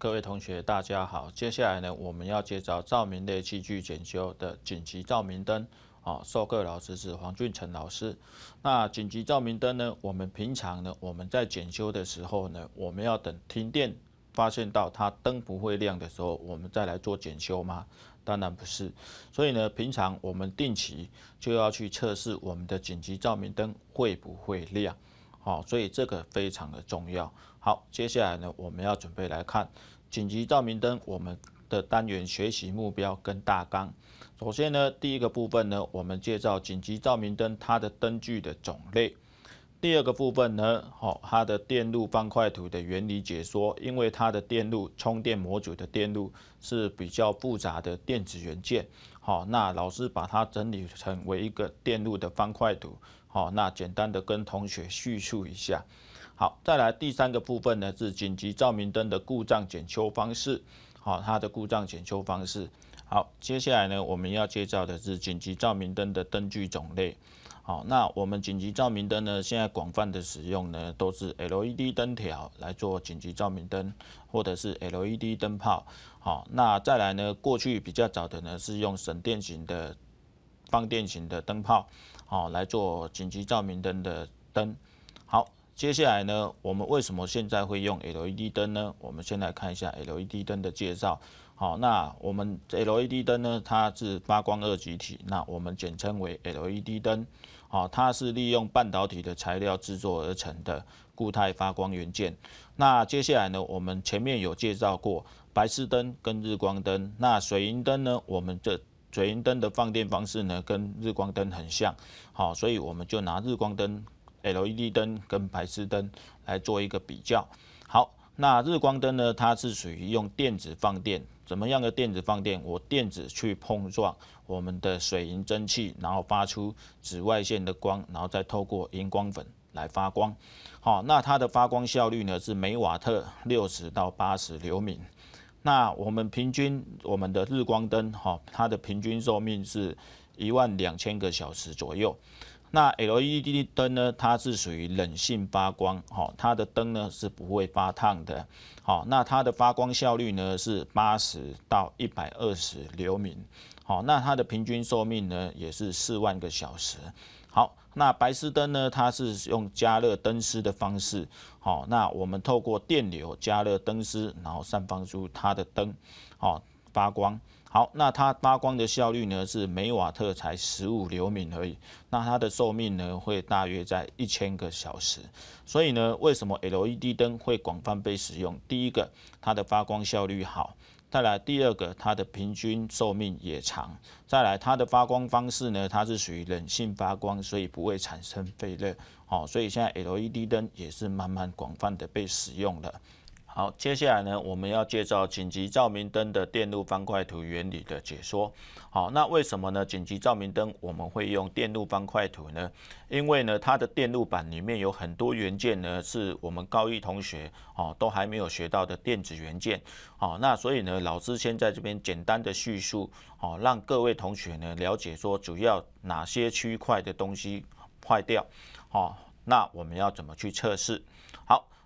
各位同学，大家好。接下来呢，我们要介绍照明类器具检修的紧急照明灯。啊，授课老师是黄俊成老师。那紧急照明灯呢？我们平常呢，我们在检修的时候呢，我们要等停电，发现到它灯不会亮的时候，我们再来做检修吗？当然不是。所以呢，平常我们定期就要去测试我们的紧急照明灯会不会亮。好，所以这个非常的重要。好，接下来呢，我们要准备来看紧急照明灯。我们的单元学习目标跟大纲。首先呢，第一个部分呢，我们介绍紧急照明灯它的灯具的种类。第二个部分呢，好，它的电路方块图的原理解说，因为它的电路充电模组的电路是比较复杂的电子元件，好，那老师把它整理成为一个电路的方块图，好，那简单的跟同学叙述一下，好，再来第三个部分呢是紧急照明灯的故障检修方式，好，它的故障检修方式，好，接下来呢我们要介绍的是紧急照明灯的灯具种类。好，那我们紧急照明灯呢？现在广泛的使用呢，都是 LED 灯条来做紧急照明灯，或者是 LED 灯泡。好，那再来呢？过去比较早的呢，是用省电型的、放电型的灯泡，好来做紧急照明灯的灯。好，接下来呢，我们为什么现在会用 LED 灯呢？我们先来看一下 LED 灯的介绍。好，那我们 LED 灯呢？它是发光二极体，那我们简称为 LED 灯。好，它是利用半导体的材料制作而成的固态发光元件。那接下来呢，我们前面有介绍过白炽灯跟日光灯。那水银灯呢？我们这水银灯的放电方式呢，跟日光灯很像。好，所以我们就拿日光灯、LED 灯跟白炽灯来做一个比较。好，那日光灯呢？它是属于用电子放电。什么样的电子放电？我电子去碰撞我们的水银蒸汽，然后发出紫外线的光，然后再透过荧光粉来发光。好，那它的发光效率呢？是每瓦特六十到八十流明。那我们平均我们的日光灯，哈，它的平均寿命是一万两千个小时左右。那 LED 灯呢？它是属于冷性发光，哈，它的灯呢是不会发烫的，好，那它的发光效率呢是八十到一百二十流明，好，那它的平均寿命呢也是四万个小时，好，那白炽灯呢？它是用加热灯丝的方式，好，那我们透过电流加热灯丝，然后散发出它的灯，好，发光。好，那它发光的效率呢是每瓦特才十五流明而已。那它的寿命呢会大约在一千个小时。所以呢，为什么 LED 灯会广泛被使用？第一个，它的发光效率好；再来，第二个，它的平均寿命也长；再来，它的发光方式呢，它是属于冷性发光，所以不会产生废热。好，所以现在 LED 灯也是慢慢广泛的被使用了。好，接下来呢，我们要介绍紧急照明灯的电路方块图原理的解说。好，那为什么呢？紧急照明灯我们会用电路方块图呢？因为呢，它的电路板里面有很多元件呢，是我们高一同学哦都还没有学到的电子元件。好，那所以呢，老师先在这边简单的叙述哦，让各位同学呢了解说主要哪些区块的东西坏掉。哦，那我们要怎么去测试？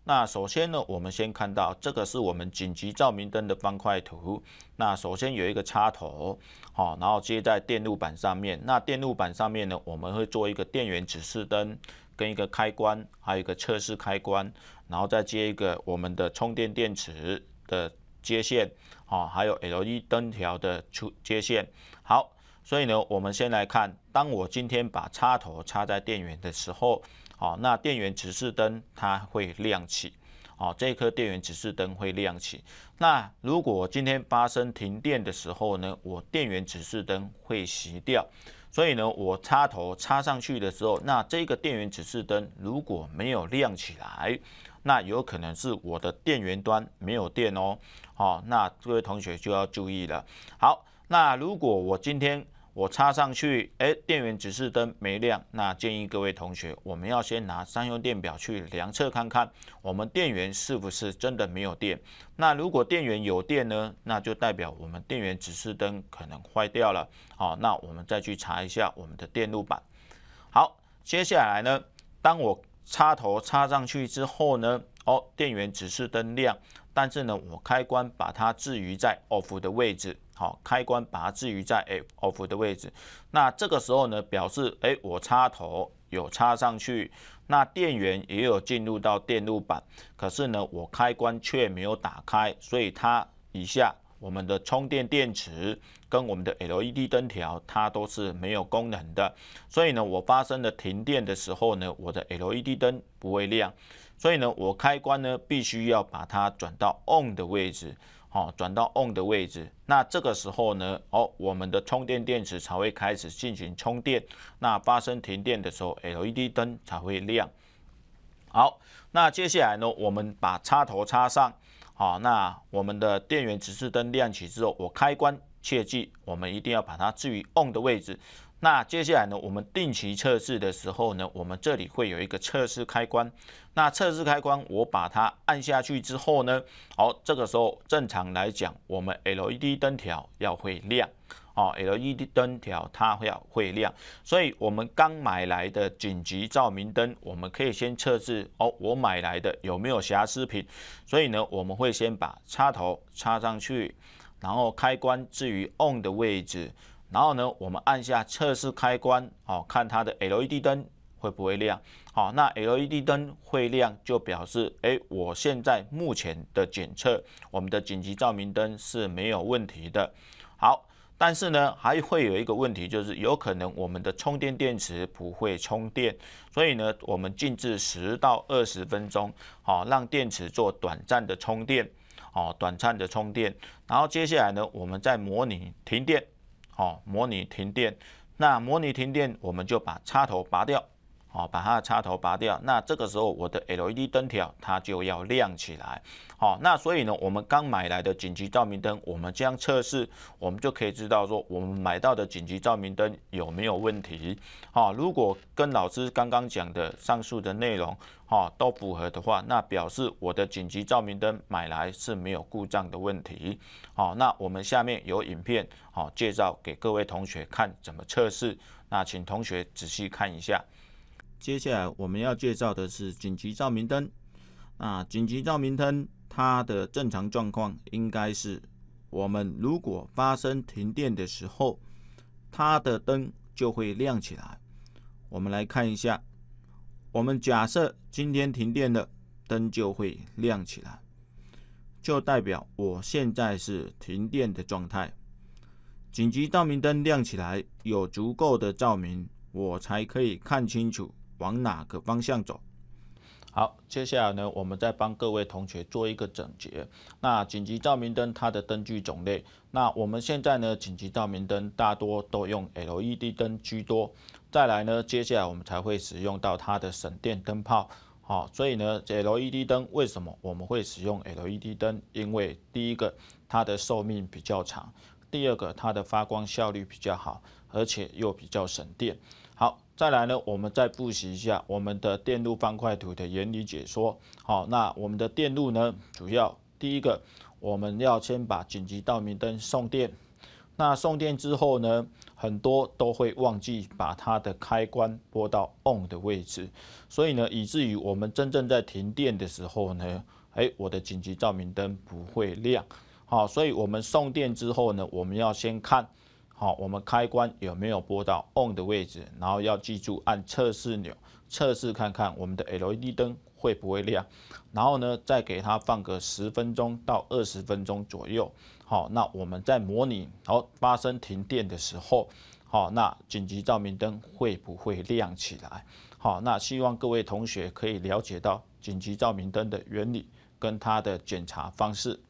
那首先呢，我们先看到这个是我们紧急照明灯的方块图。那首先有一个插头，好，然后接在电路板上面。那电路板上面呢，我们会做一个电源指示灯，跟一个开关，还有一个测试开关，然后再接一个我们的充电电池的接线，哦，还有 LED 灯条的出接线。好，所以呢，我们先来看，当我今天把插头插在电源的时候。哦，那电源指示灯它会亮起，哦，这一颗电源指示灯会亮起。那如果今天发生停电的时候呢，我电源指示灯会熄掉。所以呢，我插头插上去的时候，那这个电源指示灯如果没有亮起来，那有可能是我的电源端没有电哦。哦，那各位同学就要注意了。好，那如果我今天。我插上去，哎，电源指示灯没亮，那建议各位同学，我们要先拿三用电表去量测看看，我们电源是不是真的没有电。那如果电源有电呢，那就代表我们电源指示灯可能坏掉了，哦，那我们再去查一下我们的电路板。好，接下来呢，当我插头插上去之后呢，哦，电源指示灯亮，但是呢，我开关把它置于在 OFF 的位置。好，开关把它置于在 off 的位置，那这个时候呢，表示哎我插头有插上去，那电源也有进入到电路板，可是呢我开关却没有打开，所以它以下我们的充电电池跟我们的 LED 灯条它都是没有功能的，所以呢我发生的停电的时候呢，我的 LED 灯不会亮，所以呢我开关呢必须要把它转到 on 的位置。哦，转到 on 的位置，那这个时候呢，哦，我们的充电电池才会开始进行充电。那发生停电的时候，LED 灯才会亮。好，那接下来呢，我们把插头插上。好，那我们的电源指示灯亮起之后，我开关，切记，我们一定要把它置于 on 的位置。那接下来呢？我们定期测试的时候呢，我们这里会有一个测试开关。那测试开关，我把它按下去之后呢，好，这个时候正常来讲，我们 LED 灯条要会亮哦 l e d 灯条它要会亮。所以，我们刚买来的紧急照明灯，我们可以先测试哦，我买来的有没有瑕疵品。所以呢，我们会先把插头插上去，然后开关置于 ON 的位置。然后呢，我们按下测试开关，好，看它的 LED 灯会不会亮。好，那 LED 灯会亮，就表示，哎，我现在目前的检测，我们的紧急照明灯是没有问题的。好，但是呢，还会有一个问题，就是有可能我们的充电电池不会充电，所以呢，我们静置十到二十分钟，好，让电池做短暂的充电，哦，短暂的充电。然后接下来呢，我们再模拟停电。哦，模拟停电。那模拟停电，我们就把插头拔掉。哦，把它的插头拔掉，那这个时候我的 LED 灯条它就要亮起来。好，那所以呢，我们刚买来的紧急照明灯，我们这样测试，我们就可以知道说我们买到的紧急照明灯有没有问题。好，如果跟老师刚刚讲的上述的内容，哈，都符合的话，那表示我的紧急照明灯买来是没有故障的问题。好，那我们下面有影片，好，介绍给各位同学看怎么测试。那请同学仔细看一下。接下来我们要介绍的是紧急照明灯。那紧急照明灯，它的正常状况应该是，我们如果发生停电的时候，它的灯就会亮起来。我们来看一下，我们假设今天停电了，灯就会亮起来，就代表我现在是停电的状态。紧急照明灯亮起来，有足够的照明，我才可以看清楚。往哪个方向走？好，接下来呢，我们再帮各位同学做一个总结。那紧急照明灯它的灯具种类，那我们现在呢，紧急照明灯大多都用 LED 灯居多。再来呢，接下来我们才会使用到它的省电灯泡。好，所以呢，LED 灯为什么我们会使用 LED 灯？因为第一个，它的寿命比较长。第二个，它的发光效率比较好，而且又比较省电。好，再来呢，我们再复习一下我们的电路方块图的原理解说。好，那我们的电路呢，主要第一个，我们要先把紧急照明灯送电。那送电之后呢，很多都会忘记把它的开关拨到 on 的位置，所以呢，以至于我们真正在停电的时候呢，哎，我的紧急照明灯不会亮。好，所以我们送电之后呢，我们要先看好我们开关有没有拨到 on 的位置，然后要记住按测试钮测试看看我们的 LED 灯会不会亮，然后呢再给它放个十分钟到二十分钟左右。好，那我们在模拟好发生停电的时候，好，那紧急照明灯会不会亮起来？好，那希望各位同学可以了解到紧急照明灯的原理跟它的检查方式。